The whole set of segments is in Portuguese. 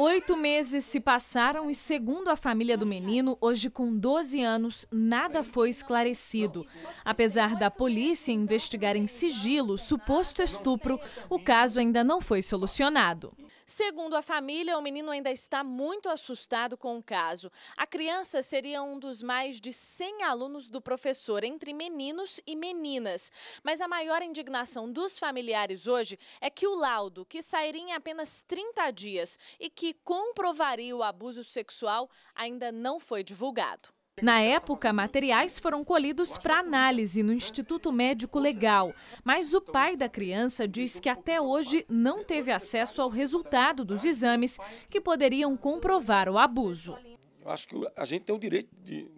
Oito meses se passaram e, segundo a família do menino, hoje com 12 anos, nada foi esclarecido. Apesar da polícia investigar em sigilo suposto estupro, o caso ainda não foi solucionado. Segundo a família, o menino ainda está muito assustado com o caso. A criança seria um dos mais de 100 alunos do professor, entre meninos e meninas. Mas a maior indignação dos familiares hoje é que o laudo, que sairia em apenas 30 dias e que comprovaria o abuso sexual, ainda não foi divulgado. Na época, materiais foram colhidos para análise no Instituto Médico Legal, mas o pai da criança diz que até hoje não teve acesso ao resultado dos exames que poderiam comprovar o abuso. Eu acho que a gente tem o direito de,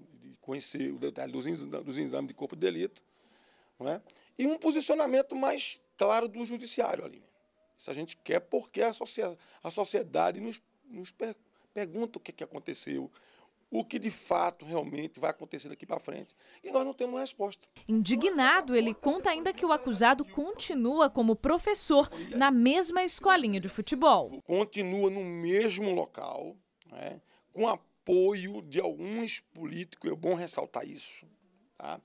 conhecer o detalhe dos, exames de corpo de delito é? e um posicionamento mais claro do judiciário ali. Se a gente quer porque a, sociedade nos, nos pergunta o que, que aconteceu, o que de fato realmente vai acontecer daqui para frente. E nós não temos uma resposta. Indignado, ele conta ainda que o acusado continua como professor na mesma escolinha de futebol. Continua no mesmo local, né, com apoio de alguns políticos, é bom ressaltar isso. Tá?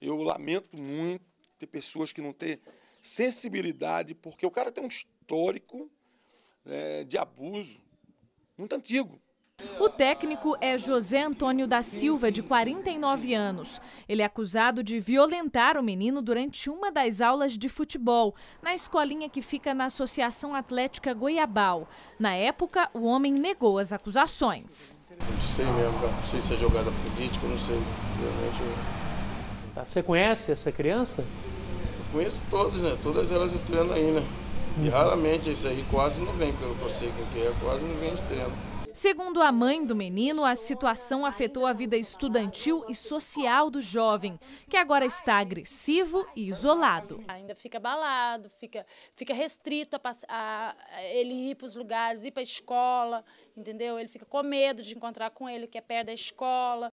Eu lamento muito ter pessoas que não têm sensibilidade, porque o cara tem um histórico né, de abuso muito antigo. O técnico é José Antônio da Silva, de 49 anos. Ele é acusado de violentar o menino durante uma das aulas de futebol, na escolinha que fica na Associação Atlética Goiabal. Na época, o homem negou as acusações. Não sei mesmo, não sei se é jogada política, não sei. Tá. Você conhece essa criança? Eu conheço todas, né? Todas elas treinam aí, né? E raramente isso aí quase não vem, pelo que eu sei que é, quase não vem de treino. Segundo a mãe do menino, a situação afetou a vida estudantil e social do jovem, que agora está agressivo e isolado. Ainda fica abalado, fica, fica restrito a, a, a ele ir para os lugares, ir para a escola, entendeu? Ele fica com medo de encontrar com ele, que é perto da escola.